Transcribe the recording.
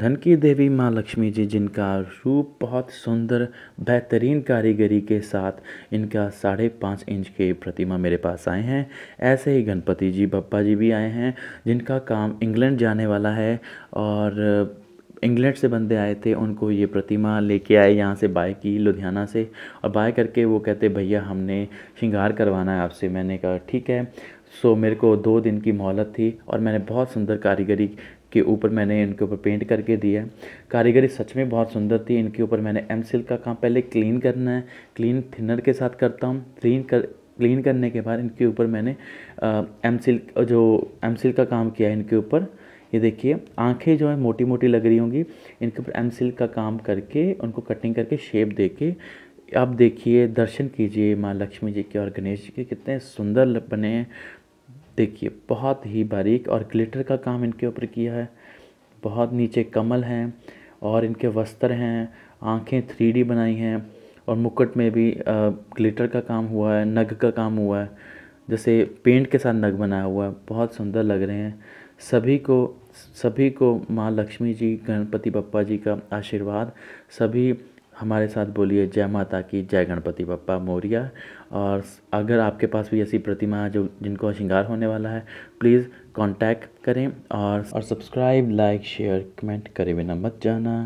धन की देवी माँ लक्ष्मी जी जिनका रूप बहुत सुंदर बेहतरीन कारीगरी के साथ इनका साढ़े पाँच इंच के प्रतिमा मेरे पास आए हैं ऐसे ही गणपति जी बप्पा जी भी आए हैं जिनका काम इंग्लैंड जाने वाला है और इंग्लैंड से बंदे आए थे उनको ये प्रतिमा लेके आए यहाँ से बाय की लुधियाना से और बाय करके वो कहते भैया हमने श्रृंगार करवाना है आपसे मैंने कहा ठीक है सो मेरे को दो दिन की मोहलत थी और मैंने बहुत सुंदर कारीगरी के ऊपर मैंने इनके ऊपर पेंट करके दिया कारीगरी सच में बहुत सुंदर थी इनके ऊपर मैंने एम सिल्क का काम पहले क्लीन करना है क्लीन थिनर के साथ करता हूँ क्लीन कर क्लीन करने के बाद इनके ऊपर मैंने एम सिल्क जो एम सिल्क का काम किया इनके ऊपर ये देखिए आंखें जो है मोटी मोटी लग रही होंगी इनके ऊपर एम सिल्क का काम करके उनको कटिंग करके शेप दे के आप देखिए दर्शन कीजिए माँ लक्ष्मी जी के और गणेश जी के कितने सुंदर बने हैं देखिए बहुत ही बारीक और ग्लिटर का काम इनके ऊपर किया है बहुत नीचे कमल हैं और इनके वस्त्र हैं आँखें थ्री बनाई हैं और मुकुट में भी ग्लिटर का काम हुआ है नग का काम हुआ है जैसे पेंट के साथ नग बनाया हुआ है बहुत सुंदर लग रहे हैं सभी को सभी को माँ लक्ष्मी जी गणपति बप्पा जी का आशीर्वाद सभी हमारे साथ बोलिए जय माता की जय गणपति बप्पा मोरिया और अगर आपके पास भी ऐसी प्रतिमा है जो जिनको श्रृंगार होने वाला है प्लीज़ कांटेक्ट करें और और सब्सक्राइब लाइक शेयर कमेंट करें बिना मत जाना